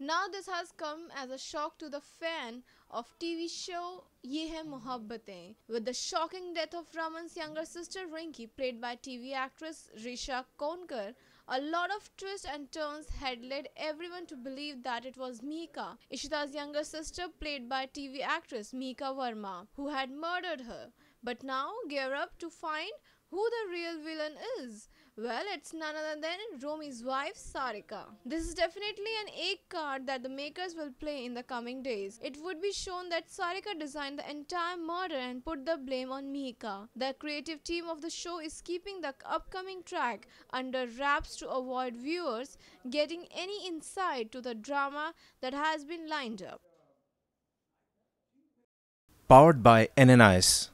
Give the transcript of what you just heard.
Now this has come as a shock to the fan of TV show Ye Hai Mohabbatein with the shocking death of Raman's younger sister Rinki played by TV actress Risha Konkar. A lot of twists and turns had led everyone to believe that it was Mika, Ishita's younger sister played by TV actress Mika Verma, who had murdered her. But now gear up to find who the real villain is? Well, it's none other than Romy's wife Sarika. This is definitely an ace card that the makers will play in the coming days. It would be shown that Sarika designed the entire murder and put the blame on Mika. The creative team of the show is keeping the upcoming track under wraps to avoid viewers getting any insight to the drama that has been lined up. Powered by NNIS.